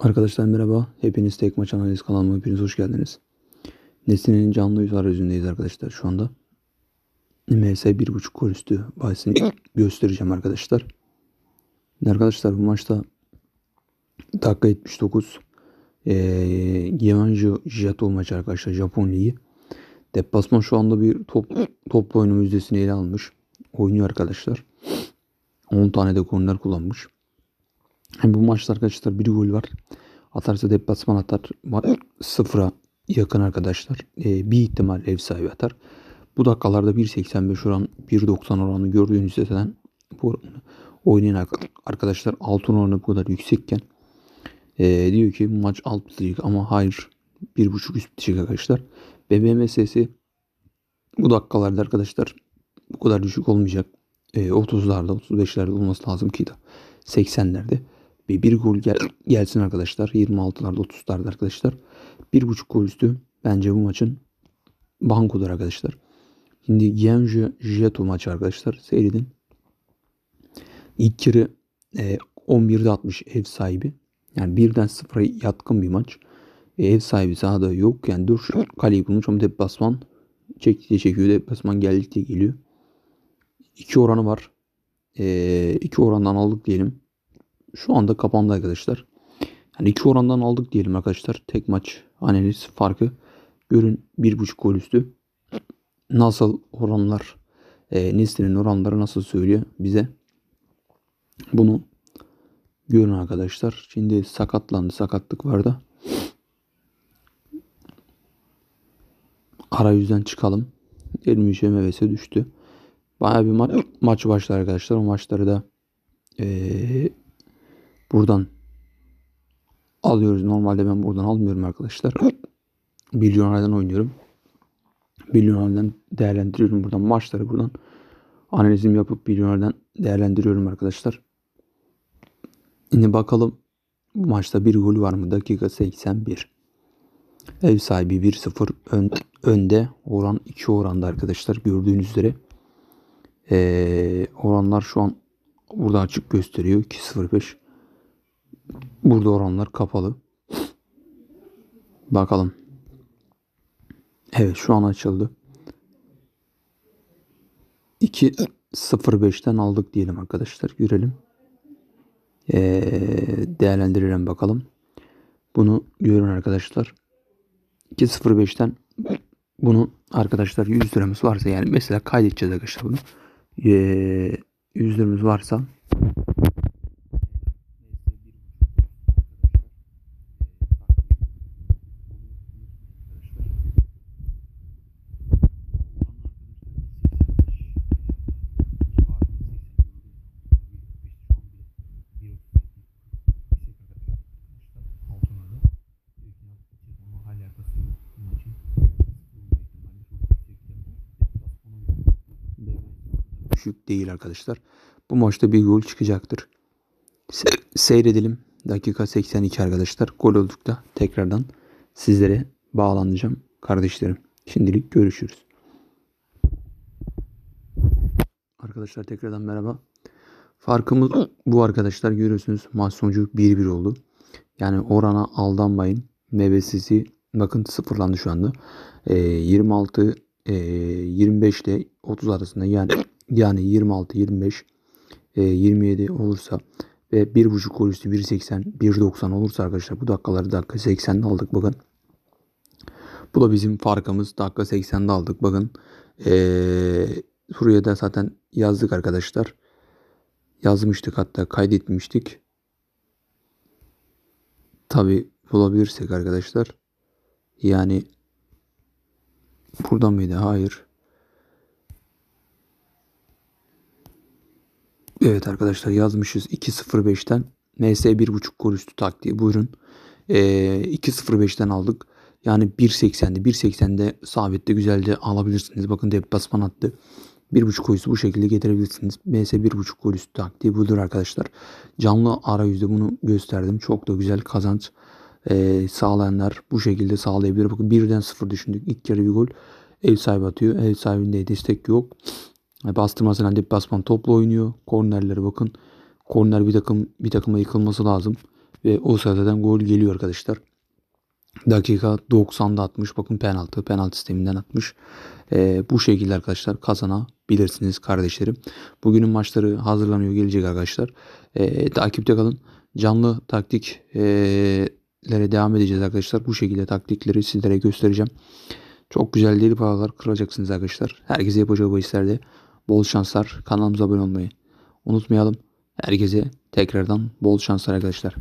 Arkadaşlar merhaba. Hepiniz Tek Maç Analiz kanalıma hepiniz hoş geldiniz. Nesli'nin canlı yüz arayüzündeyiz arkadaşlar şu anda. MS 1.5 gol üstü bahisini göstereceğim arkadaşlar. Arkadaşlar bu maçta dakika 79 ee, Yemenji Jato maçı arkadaşlar Japon Ligi. Deplasman şu anda bir top, top oynama yüzdesini ele almış. Oynuyor arkadaşlar. 10 tane de korner kullanmış. Hem bu maçta arkadaşlar bir gol var. Atarsa deplasman atar. Sıfıra yakın arkadaşlar. E, bir ihtimal ev sahibi atar. Bu dakikalarda 1.85 oran 1.90 oranı gördüğünüz zaten bu oynayan arkadaşlar altın oranı bu kadar yüksekken e, diyor ki maç alt bitecek ama hayır 1.5 üst bitecek arkadaşlar. BBMS'si bu dakikalarda arkadaşlar bu kadar düşük olmayacak. E, ee, 30'larda 35'lerde olması lazım ki de 80'lerde. Bir, bir gol gel gelsin arkadaşlar. 26'larda 30'larda arkadaşlar. Bir buçuk gol üstü bence bu maçın bankodur arkadaşlar. Şimdi Genji Jeto maçı arkadaşlar. Seyredin. İlk yarı e, 11'de atmış ev sahibi. Yani birden sıfıra yatkın bir maç. E, ev sahibi sahada yok. Yani dur kaleyi bulmuş ama deplasman çekti çekiyor. Deplasman geldik diye geliyor. 2 oranı var. E, orandan aldık diyelim şu anda kapandı arkadaşlar. Yani iki orandan aldık diyelim arkadaşlar. Tek maç analiz farkı. Görün 1.5 gol üstü. Nasıl oranlar e, Nesli'nin oranları nasıl söylüyor bize. Bunu görün arkadaşlar. Şimdi sakatlandı. Sakatlık var da. yüzden çıkalım. Elmişe mevese düştü. Baya bir ma- maç başladı arkadaşlar. O maçları da ee, Buradan alıyoruz. Normalde ben buradan almıyorum arkadaşlar. Bilyonerden oynuyorum. Bilyonerden değerlendiriyorum buradan maçları buradan. Analizim yapıp bilyonerden değerlendiriyorum arkadaşlar. Şimdi bakalım bu maçta bir gol var mı? Dakika 81. Ev sahibi 1-0 ön, önde. Oran 2 oranda arkadaşlar. Gördüğünüz üzere ee, oranlar şu an burada açık gösteriyor. 2-0-5. Burada oranlar kapalı. Bakalım. Evet şu an açıldı. 2.05'ten aldık diyelim arkadaşlar. Görelim. Ee, değerlendirelim bakalım. Bunu görün arkadaşlar. 2.05'ten bunu arkadaşlar 100 liramız varsa yani mesela kaydedeceğiz arkadaşlar bunu. Ee, 100 liramız varsa düşük değil arkadaşlar. Bu maçta bir gol çıkacaktır. Se seyredelim. Dakika 82 arkadaşlar. Gol oldukta tekrardan sizlere bağlanacağım kardeşlerim. Şimdilik görüşürüz. Arkadaşlar tekrardan merhaba. Farkımız bu arkadaşlar görüyorsunuz maç sonucu 1-1 oldu. Yani orana aldanmayın. Mebesizi bakın sıfırlandı şu anda. E, 26 e, 25 ile 30 arasında yani yani 26 25 27 olursa ve 1.5 gol üstü 1.80 1.90 olursa arkadaşlar bu dakikaları dakika 80'de aldık bakın. Bu da bizim farkımız dakika 80'de aldık bakın. Ee, buraya da zaten yazdık arkadaşlar. Yazmıştık hatta kaydetmiştik. Tabi bulabilirsek arkadaşlar. Yani burada mıydı? Hayır. Evet arkadaşlar yazmışız 2.05'ten MS 1.5 gol üstü taktiği buyurun. E, ee, 2.05'ten aldık. Yani 1.80'de 1.80'de sabit de güzel de alabilirsiniz. Bakın deplasman attı. 1.5 gol üstü bu şekilde getirebilirsiniz. MS 1.5 gol üstü taktiği budur arkadaşlar. Canlı ara yüzde bunu gösterdim. Çok da güzel kazanç e, sağlayanlar bu şekilde sağlayabilir. Bakın birden sıfır düşündük. İlk yarı bir gol ev sahibi atıyor. Ev sahibinde destek yok bastırma, e, Bastırmasın halde basman topla oynuyor. Kornerlere bakın. Korner bir takım bir takıma yıkılması lazım. Ve o sırada gol geliyor arkadaşlar. Dakika 90'da atmış. Bakın penaltı. Penaltı sisteminden atmış. Ee, bu şekilde arkadaşlar kazanabilirsiniz kardeşlerim. Bugünün maçları hazırlanıyor. Gelecek arkadaşlar. Ee, takipte kalın. Canlı taktiklere e, devam edeceğiz arkadaşlar. Bu şekilde taktikleri sizlere göstereceğim. Çok güzel deli paralar kıracaksınız arkadaşlar. Herkese yapacağı bahislerde bol şanslar. Kanalımıza abone olmayı unutmayalım. Herkese tekrardan bol şanslar arkadaşlar.